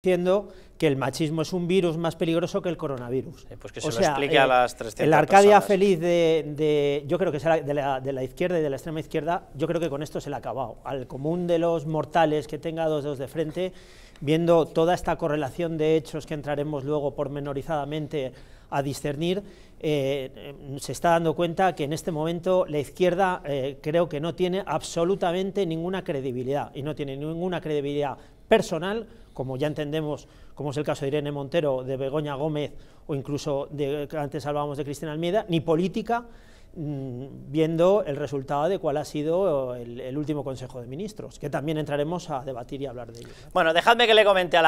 diciendo que el machismo es un virus más peligroso que el coronavirus. Eh, pues que se lo explique a eh, las 300 El Arcadia feliz de, yo creo que de la, izquierda y de la extrema izquierda, yo creo que con esto se le ha acabado. Al común de los mortales que tenga dos dedos de frente, viendo toda esta correlación de hechos que entraremos luego pormenorizadamente a discernir, eh, se está dando cuenta que en este momento la izquierda creo que no tiene absolutamente ninguna credibilidad, y no tiene ninguna credibilidad personal, como ya entendemos, como es el caso de Irene Montero, de Begoña Gómez o incluso de antes hablábamos de Cristina Almeida, ni política, mm, viendo el resultado de cuál ha sido el, el, último Consejo de Ministros, que también entraremos a debatir y hablar de ello. Bueno, dejadme que le comente a la...